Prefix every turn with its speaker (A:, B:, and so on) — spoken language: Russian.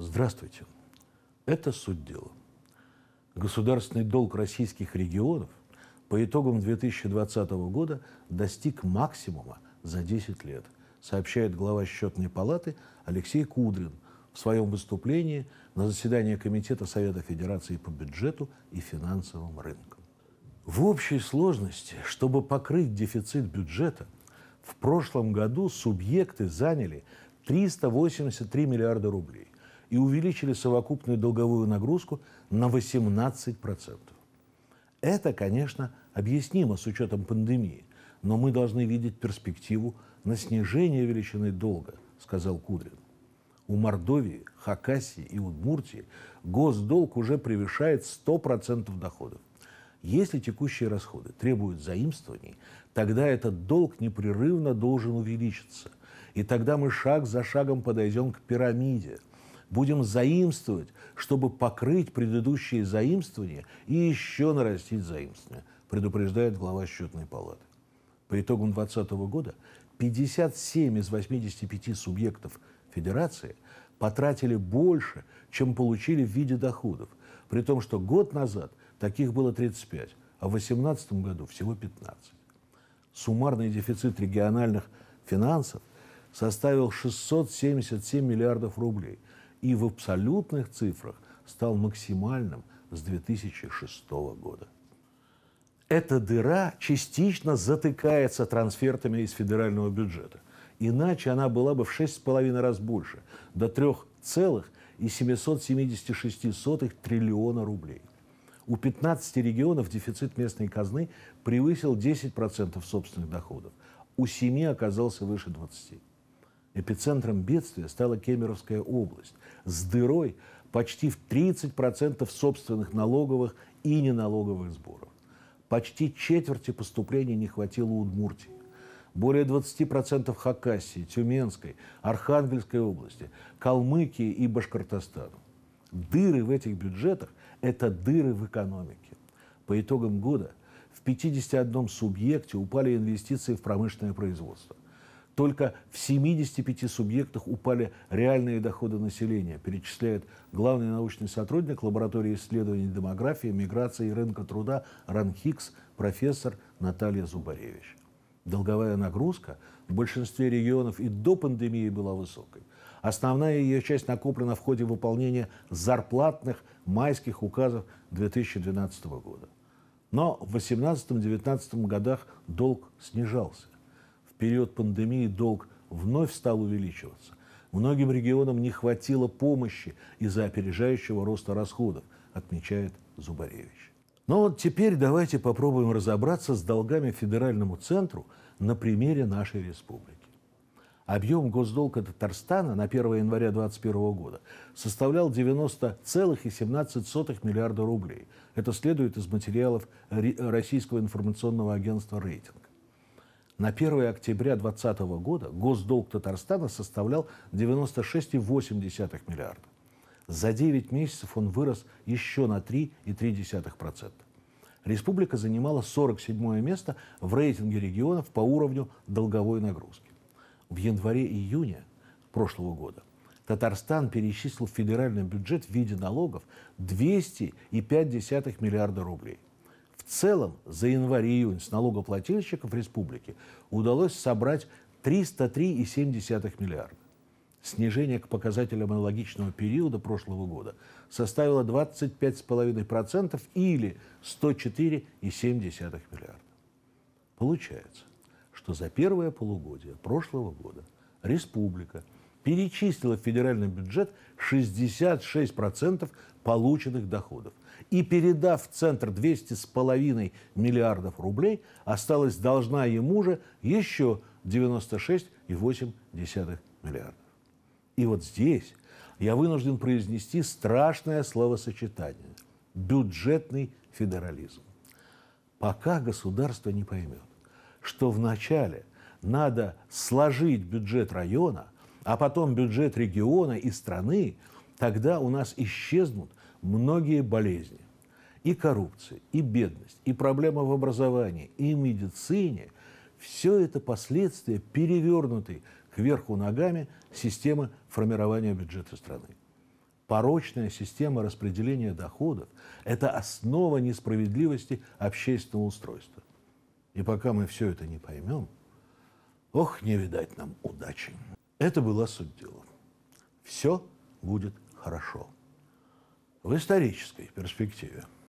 A: Здравствуйте. Это суть дела. Государственный долг российских регионов по итогам 2020 года достиг максимума за 10 лет, сообщает глава счетной палаты Алексей Кудрин в своем выступлении на заседании Комитета Совета Федерации по бюджету и финансовым рынкам. В общей сложности, чтобы покрыть дефицит бюджета, в прошлом году субъекты заняли 383 миллиарда рублей и увеличили совокупную долговую нагрузку на 18%. Это, конечно, объяснимо с учетом пандемии, но мы должны видеть перспективу на снижение величины долга, сказал Кудрин. У Мордовии, Хакасии и Удмуртии госдолг уже превышает 100% доходов. Если текущие расходы требуют заимствований, тогда этот долг непрерывно должен увеличиться. И тогда мы шаг за шагом подойдем к пирамиде – будем заимствовать, чтобы покрыть предыдущие заимствования и еще нарастить заимствования, предупреждает глава счетной палаты. По итогам 2020 года 57 из 85 субъектов Федерации потратили больше, чем получили в виде доходов, при том, что год назад таких было 35, а в 2018 году всего 15. Суммарный дефицит региональных финансов составил 677 миллиардов рублей – и в абсолютных цифрах стал максимальным с 2006 года. Эта дыра частично затыкается трансфертами из федерального бюджета. Иначе она была бы в 6,5 раз больше, до 3,776 триллиона рублей. У 15 регионов дефицит местной казны превысил 10% собственных доходов. У 7 оказался выше 20%. Эпицентром бедствия стала Кемеровская область с дырой почти в 30% собственных налоговых и неналоговых сборов. Почти четверти поступлений не хватило Удмуртии. Более 20% Хакасии, Тюменской, Архангельской области, Калмыкии и Башкортостана. Дыры в этих бюджетах – это дыры в экономике. По итогам года в 51 субъекте упали инвестиции в промышленное производство – только в 75 субъектах упали реальные доходы населения, перечисляет главный научный сотрудник лаборатории исследований демографии, миграции и рынка труда РАНХИКС профессор Наталья Зубаревич. Долговая нагрузка в большинстве регионов и до пандемии была высокой. Основная ее часть накоплена в ходе выполнения зарплатных майских указов 2012 года. Но в 18-19 годах долг снижался период пандемии долг вновь стал увеличиваться. Многим регионам не хватило помощи из-за опережающего роста расходов, отмечает Зубаревич. Но ну вот теперь давайте попробуем разобраться с долгами федеральному центру на примере нашей республики. Объем госдолга Татарстана на 1 января 2021 года составлял 90,17 миллиарда рублей. Это следует из материалов Российского информационного агентства «Рейтинг». На 1 октября 2020 года госдолг Татарстана составлял 96,8 миллиарда. За 9 месяцев он вырос еще на 3,3%. Республика занимала 47 место в рейтинге регионов по уровню долговой нагрузки. В январе-июне прошлого года Татарстан перечислил в федеральный бюджет в виде налогов 205 миллиарда рублей целом за январь-июнь с налогоплательщиков республики удалось собрать 303,7 миллиарда. Снижение к показателям аналогичного периода прошлого года составило 25,5% или 104,7 миллиарда. Получается, что за первое полугодие прошлого года республика – перечислила в федеральный бюджет 66% полученных доходов. И передав в центр 200 с половиной миллиардов рублей, осталась должна ему же еще 96,8 миллиардов. И вот здесь я вынужден произнести страшное словосочетание – бюджетный федерализм. Пока государство не поймет, что вначале надо сложить бюджет района – а потом бюджет региона и страны, тогда у нас исчезнут многие болезни. И коррупция, и бедность, и проблема в образовании, и медицине – все это последствия перевернутой кверху ногами системы формирования бюджета страны. Порочная система распределения доходов – это основа несправедливости общественного устройства. И пока мы все это не поймем, ох, не видать нам удачи. Это была суть дела. Все будет хорошо. В исторической перспективе –